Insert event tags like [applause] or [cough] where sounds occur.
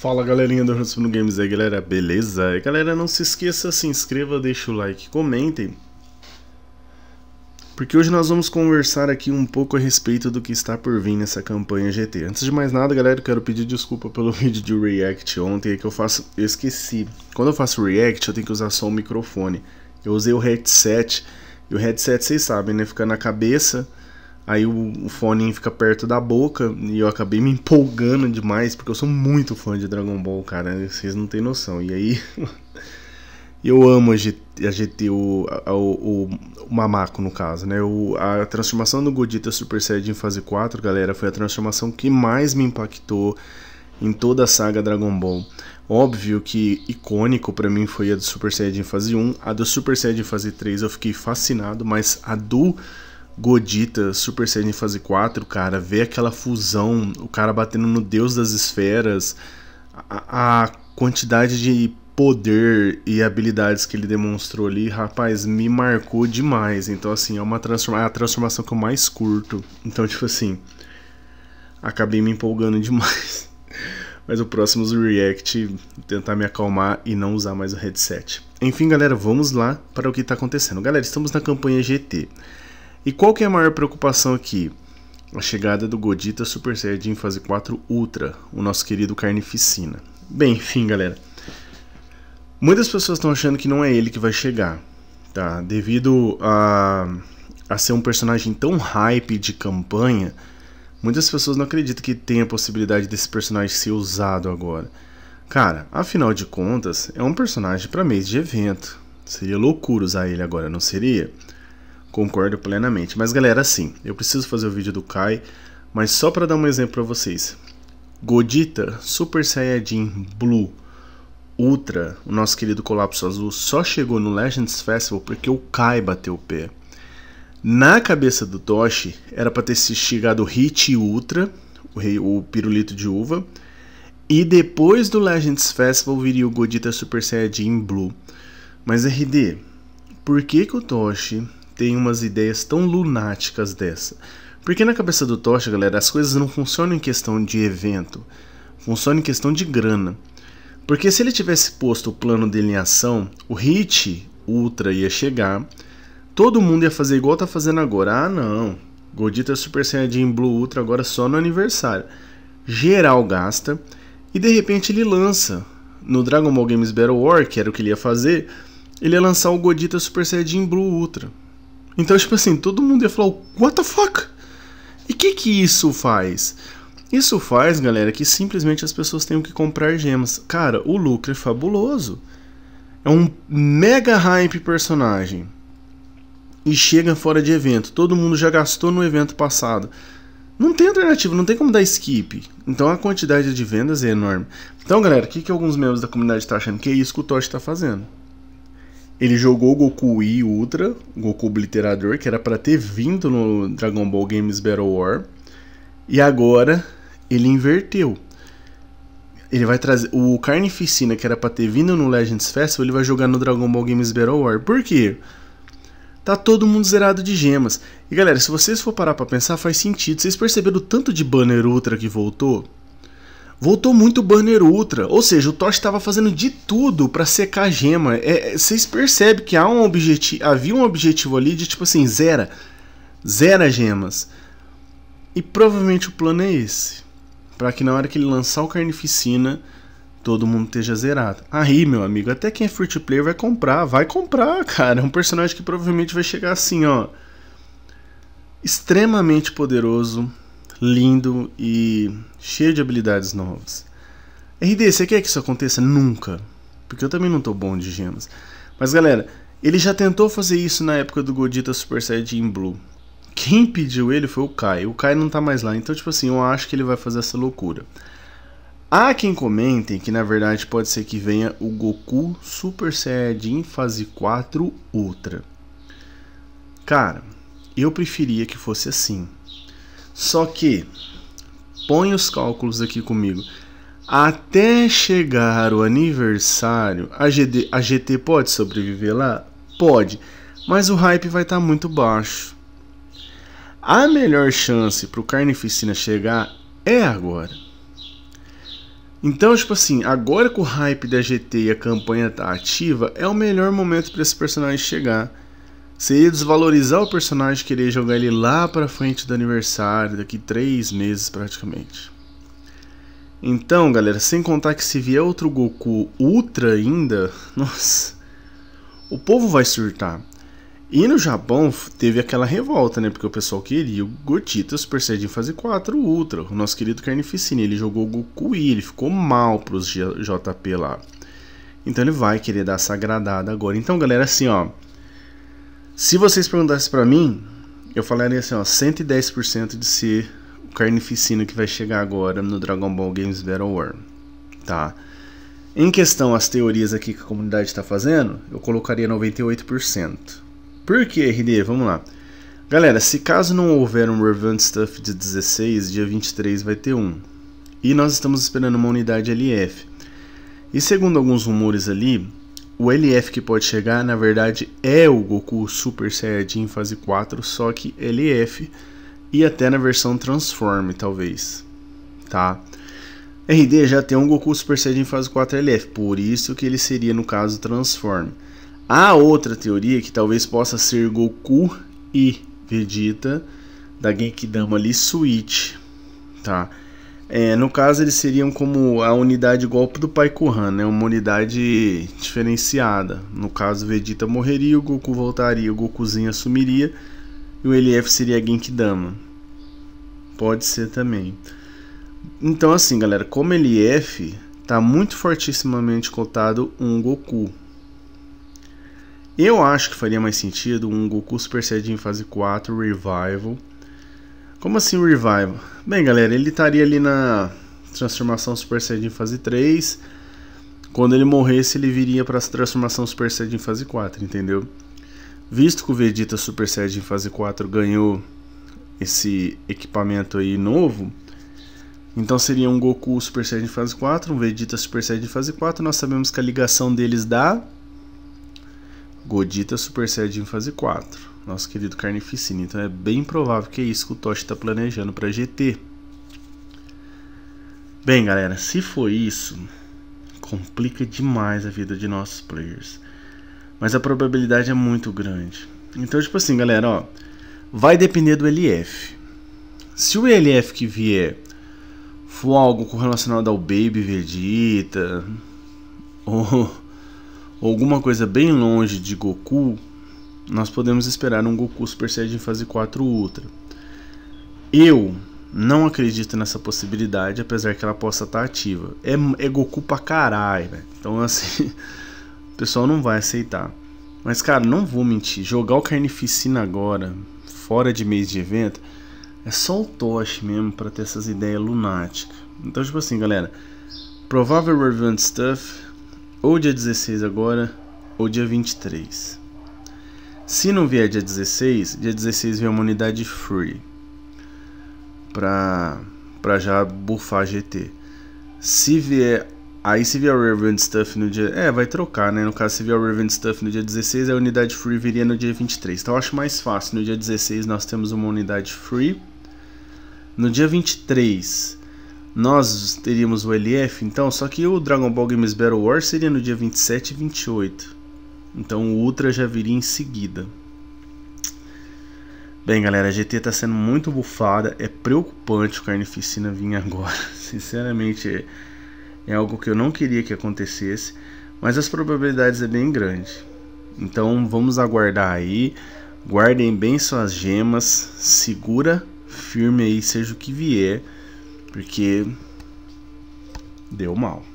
Fala galerinha do Ransom Games aí galera, beleza? E galera, não se esqueça, se inscreva, deixa o like, comentem Porque hoje nós vamos conversar aqui um pouco a respeito do que está por vir nessa campanha GT Antes de mais nada galera, eu quero pedir desculpa pelo [laughs] vídeo de React ontem é que eu faço... eu esqueci Quando eu faço React eu tenho que usar só o microfone Eu usei o headset, e o headset vocês sabem né, fica na cabeça Aí o, o fone fica perto da boca e eu acabei me empolgando demais, porque eu sou muito fã de Dragon Ball, cara. Vocês não têm noção. E aí. [laughs] eu amo a GT, a GT o, a, o, o Mamaco, no caso, né? O, a transformação do Godita Super Saiyajin Fase 4, galera, foi a transformação que mais me impactou em toda a saga Dragon Ball. Óbvio que icônico para mim foi a do Super Saiyajin Fase 1, a do Super Saiyajin Fase 3 eu fiquei fascinado, mas a do Godita, Super Saiyajin Fase 4, cara, ver aquela fusão, o cara batendo no Deus das Esferas, a, a quantidade de poder e habilidades que ele demonstrou ali, rapaz, me marcou demais. Então, assim, é uma transforma é a transformação que eu mais curto. Então, tipo assim, acabei me empolgando [laughs] demais. Mas o próximo é React, tentar me acalmar e não usar mais o headset. Enfim, galera, vamos lá para o que está acontecendo. Galera, estamos na campanha GT. E qual que é a maior preocupação aqui? A chegada do Godita Super Saiyajin Fase 4 Ultra, o nosso querido Carnificina. Bem, enfim, galera. Muitas pessoas estão achando que não é ele que vai chegar, tá? Devido a, a ser um personagem tão hype de campanha, muitas pessoas não acreditam que tenha a possibilidade desse personagem ser usado agora. Cara, afinal de contas, é um personagem para mês de evento. Seria loucura usar ele agora, não seria? Concordo plenamente. Mas galera, assim, eu preciso fazer o vídeo do Kai, mas só para dar um exemplo para vocês. Godita, Super Saiyajin Blue, Ultra, o nosso querido Colapso Azul, só chegou no Legends Festival porque o Kai bateu o pé. Na cabeça do Toshi, era para ter se chegado Hit Ultra, o, rei, o pirulito de uva, e depois do Legends Festival viria o Godita Super Saiyajin Blue. Mas RD, por que que o Toshi tem umas ideias tão lunáticas dessa. Porque na cabeça do Tocha, galera, as coisas não funcionam em questão de evento, funcionam em questão de grana. Porque se ele tivesse posto o plano dele em ação, o hit ultra ia chegar, todo mundo ia fazer igual tá fazendo agora. Ah, não. Godita é Super Saiyajin Blue Ultra agora só no aniversário. Geral gasta e de repente ele lança no Dragon Ball Games Battle War, que era o que ele ia fazer, ele ia lançar o Godita Super Saiyajin Blue Ultra. Então, tipo assim, todo mundo ia falar, what the fuck? E o que que isso faz? Isso faz, galera, que simplesmente as pessoas tenham que comprar gemas. Cara, o lucro é fabuloso. É um mega hype personagem. E chega fora de evento. Todo mundo já gastou no evento passado. Não tem alternativa, não tem como dar skip. Então a quantidade de vendas é enorme. Então, galera, o que, que alguns membros da comunidade estão tá achando? Que é isso que o Tosh está fazendo. Ele jogou o Goku Wii Ultra, Goku Obliterador, que era para ter vindo no Dragon Ball Games Battle War. E agora ele inverteu. Ele vai trazer o Carnificina que era para ter vindo no Legends Festival, ele vai jogar no Dragon Ball Games Battle War. Por quê? Tá todo mundo zerado de gemas. E galera, se vocês for parar para pensar, faz sentido. Vocês perceberam o tanto de banner ultra que voltou? voltou muito Banner Ultra, ou seja, o Tosh estava fazendo de tudo para secar a gema. É, é, vocês percebem que há um objetivo, havia um objetivo ali de tipo assim, zera, zera gemas. E provavelmente o plano é esse, para que na hora que ele lançar o Carnificina, todo mundo esteja zerado. Aí, meu amigo, até quem é free to player vai comprar, vai comprar, [laughs] cara. É um personagem que provavelmente vai chegar assim, ó, extremamente poderoso, lindo e cheio de habilidades novas. RD, você quer que isso aconteça? Nunca. Porque eu também não tô bom de gemas. Mas galera, ele já tentou fazer isso na época do Godita Super Saiyajin Blue. Quem pediu ele foi o Kai. O Kai não tá mais lá, então tipo assim, eu acho que ele vai fazer essa loucura. Há quem comentem que na verdade pode ser que venha o Goku Super Saiyajin Fase 4 Ultra. Cara, eu preferia que fosse assim. Só que, põe os cálculos aqui comigo. Até chegar o aniversário, a GT, a GT pode sobreviver lá? Pode, mas o hype vai estar tá muito baixo. A melhor chance para o Carnificina chegar é agora. Então, tipo assim, agora que o hype da GT e a campanha tá ativa, é o melhor momento para esse personagem chegar. Seria desvalorizar o personagem querer jogar ele lá pra frente do aniversário, daqui três meses praticamente. Então, galera, sem contar que se vier outro Goku Ultra ainda, [laughs] nossa, o povo vai surtar. E no Japão teve aquela revolta, né? Porque o pessoal queria o Gotita Super Saiyajin fase 4 Ultra. O nosso querido Carnificina, ele jogou Goku e ele ficou mal pros JP lá. Então ele vai querer dar essa agradada agora. Então, galera, assim, ó. Se vocês perguntassem para mim, eu falaria assim, ó, 110% de ser o carnificino que vai chegar agora no Dragon Ball Games Battle War, tá? Em questão às teorias aqui que a comunidade está fazendo, eu colocaria 98%. Por que, RD? Vamos lá. Galera, se caso não houver um Revenge Stuff de 16, dia 23 vai ter um. E nós estamos esperando uma unidade LF. E segundo alguns rumores ali, o LF que pode chegar, na verdade, é o Goku Super Saiyajin fase 4, só que LF e até na versão Transform, talvez. Tá? RD já tem um Goku Super Saiyajin fase 4 LF, por isso que ele seria no caso Transform. Há outra teoria que talvez possa ser Goku e Vegeta da Genkidama ali Switch, tá? É, no caso, eles seriam como a unidade golpe do Pai Kuhan, né? Uma unidade diferenciada. No caso, Vegeta morreria, o Goku voltaria, o Gokuzinho assumiria e o LF seria Genkidama. Pode ser também. Então, assim, galera, como LF, tá muito fortissimamente cotado um Goku. Eu acho que faria mais sentido um Goku Super Saiyajin fase 4 Revival como assim o Revival? Bem, galera, ele estaria ali na transformação Super Saiyajin fase 3. Quando ele morresse, ele viria para a transformação Super Saiyajin fase 4, entendeu? Visto que o Vegeta Super Saiyajin fase 4 ganhou esse equipamento aí novo, então seria um Goku Super Saiyajin fase 4, um Vegeta Super Saiyajin fase 4. Nós sabemos que a ligação deles dá Godita Super Saiyajin fase 4 nosso querido Carnificina. Então é bem provável que é isso que o Toshi está planejando para GT. Bem, galera, se for isso, complica demais a vida de nossos players. Mas a probabilidade é muito grande. Então, tipo assim, galera, ó, vai depender do LF. Se o LF que vier for algo relacionado ao Baby Vegeta [laughs] ou, ou alguma coisa bem longe de Goku, nós podemos esperar um Goku Super Saiyajin Fase 4 Ultra. Eu não acredito nessa possibilidade, apesar que ela possa estar tá ativa. É, é Goku pra caralho, velho. Né? Então, assim, [laughs] o pessoal não vai aceitar. Mas, cara, não vou mentir. Jogar o Carnificina agora, fora de mês de evento, é só o Tosh mesmo pra ter essas ideias lunáticas. Então, tipo assim, galera. Provável Revenge Stuff, ou dia 16 agora, ou dia 23. Se não vier dia 16, dia 16 vem uma unidade free pra, pra já a GT. Se vier. Aí se vier o Reverend Stuff no dia. É, vai trocar, né? No caso, se vier o Reverend Stuff no dia 16, a unidade free viria no dia 23. Então eu acho mais fácil. No dia 16 nós temos uma unidade free. No dia 23 nós teríamos o LF, então. Só que o Dragon Ball Games Battle War seria no dia 27 e 28. Então o Ultra já viria em seguida. Bem, galera, a GT tá sendo muito bufada. É preocupante o Carnificina vir agora. [laughs] Sinceramente, é, é algo que eu não queria que acontecesse. Mas as probabilidades é bem grande. Então vamos aguardar aí. Guardem bem suas gemas. Segura firme aí, seja o que vier. Porque deu mal.